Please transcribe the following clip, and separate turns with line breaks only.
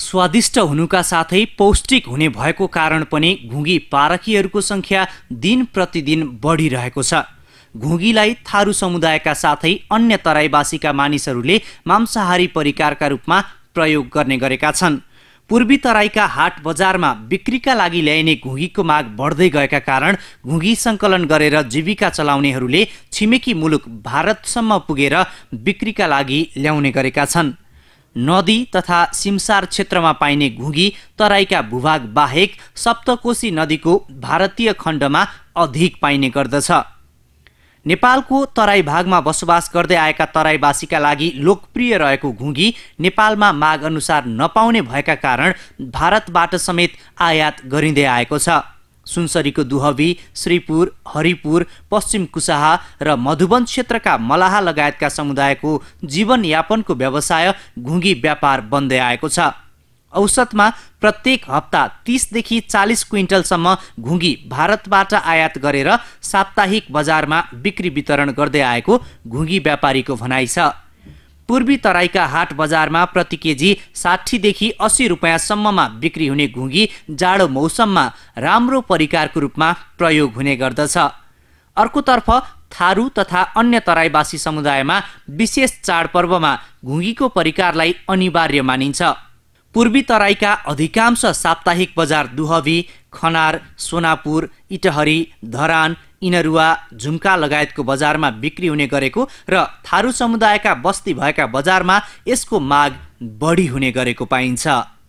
स्वादिष्ट हुनुका साथै पौष्टिक हुने भएको कारण पनि घुँगी पारखीहरूको सङ्ख्या दिन प्रतिदिन बढिरहेको छ घुँगीलाई थारू समुदायका साथै अन्य तराईवासीका मानिसहरूले मांसाहारी परिकारका रूपमा प्रयोग गर्ने गरेका छन् पूर्वी तराईका हाट बजारमा बिक्रीका लागि ल्याइने घुँगीको माग बढ्दै गएका कारण घुँगी सङ्कलन गरेर जीविका चलाउनेहरूले छिमेकी मुलुक भारतसम्म पुगेर बिक्रीका लागि ल्याउने गरेका छन् नदी तथा सिमसार क्षेत्रमा पाइने घुगी तराईका भूभाग बाहेक सप्तकोशी नदीको भारतीय खण्डमा अधिक पाइने गर्दछ नेपालको तराई भागमा बसोबास गर्दै आएका तराईवासीका लागि लोकप्रिय रहेको घुगी नेपालमा माग अनुसार नपाउने भएका कारण भारतबाट समेत आयात गरिँदै आएको छ सुनसरीको दुहबी श्रीपुर हरिपुर पश्चिम कुसाहा र मधुबन क्षेत्रका मलाहा लगायतका समुदायको जीवनयापनको व्यवसाय घुँगी व्यापार बन्दै आएको छ औसतमा प्रत्येक हप्ता तिसदेखि चालिस क्विन्टलसम्म घुँगी भारतबाट आयात गरेर साप्ताहिक बजारमा बिक्री वितरण गर्दै आएको घुँगी व्यापारीको भनाइ छ पूर्वी तराईका हाट बजारमा प्रति केजी साठीदेखि अस्सी रुपियाँसम्ममा बिक्री हुने घुँगी जाडो मौसममा राम्रो परिकारको रूपमा प्रयोग हुने गर्दछ अर्कोतर्फ थारू तथा अन्य तराईवासी समुदायमा विशेष चाडपर्वमा घुँगीको परिकारलाई अनिवार्य मानिन्छ पूर्वी तराईका अधिकांश साप्ताहिक बजार दुहवी खनार सोनापुर इटहरी धरान इनरुवा झुम्का लगायतको बजारमा बिक्री हुने गरेको र थारू समुदायका बस्ती भएका बजारमा यसको माग बढी हुने गरेको पाइन्छ